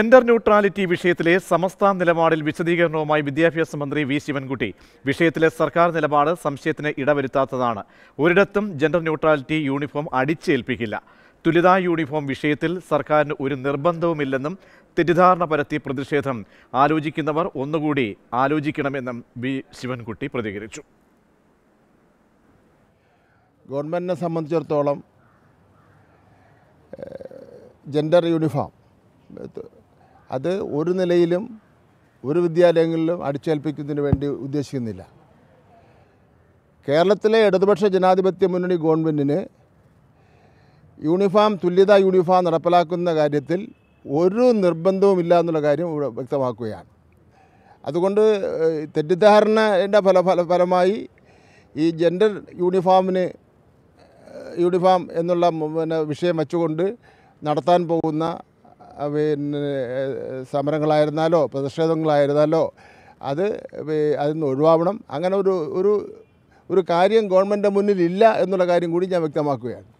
gender neutrality വിഷയത്തിലെ സമസ്ത നിലപാടിൽ വിശദീകരണവുമായി വിദ്യാഭ്യാസ മന്ത്രി വി ശിവൻകുട്ടി വിഷയത്തിലെ സർക്കാർ നിലപാട് സംശയത്തിന് ഇടവരുത്താത്തതാണ് ഒരിടത്തും ജെൻഡർ ന്യൂട്രാലിറ്റി യൂണിഫോം അടിച്ചേൽപ്പിക്കില്ല തുലിതാ യൂണിഫോം വിഷയത്തിൽ സർക്കാരിന് ഒരു നിർബന്ധവുമില്ലെന്നും തെറ്റിദ്ധാരണ പരത്തി പ്രതിഷേധം ആലോചിക്കുന്നവർ ഒന്നുകൂടി ആലോചിക്കണമെന്നും വി ശിവൻകുട്ടി പ്രതികരിച്ചു ഗവൺമെൻറ്റിനെ സംബന്ധിച്ചിടത്തോളം ജെൻഡർ യൂണിഫോം അത് ഒരു നിലയിലും ഒരു വിദ്യാലയങ്ങളിലും അടിച്ചേൽപ്പിക്കുന്നതിന് വേണ്ടി ഉദ്ദേശിക്കുന്നില്ല കേരളത്തിലെ ഇടതുപക്ഷ ജനാധിപത്യ മുന്നണി ഗവൺമെൻറ്റിന് യൂണിഫോം തുല്യത യൂണിഫോം നടപ്പിലാക്കുന്ന കാര്യത്തിൽ ഒരു ഇല്ല എന്നുള്ള കാര്യം ഇവിടെ വ്യക്തമാക്കുകയാണ് അതുകൊണ്ട് തെറ്റിദ്ധാരണൻ്റെ ഫല ഫല ഫലമായി ഈ ജെൻഡർ യൂണിഫോമിന് യൂണിഫോം എന്നുള്ള പിന്നെ വിഷയം വെച്ചുകൊണ്ട് നടത്താൻ പോകുന്ന പിന്നെ സമരങ്ങളായിരുന്നാലോ പ്രതിഷേധങ്ങളായിരുന്നാലോ അത് അതിൽ നിന്ന് ഒഴിവാവണം അങ്ങനെ ഒരു ഒരു ഒരു കാര്യം ഗവൺമെൻറ്റിൻ്റെ മുന്നിലില്ല എന്നുള്ള കാര്യം കൂടി ഞാൻ വ്യക്തമാക്കുകയാണ്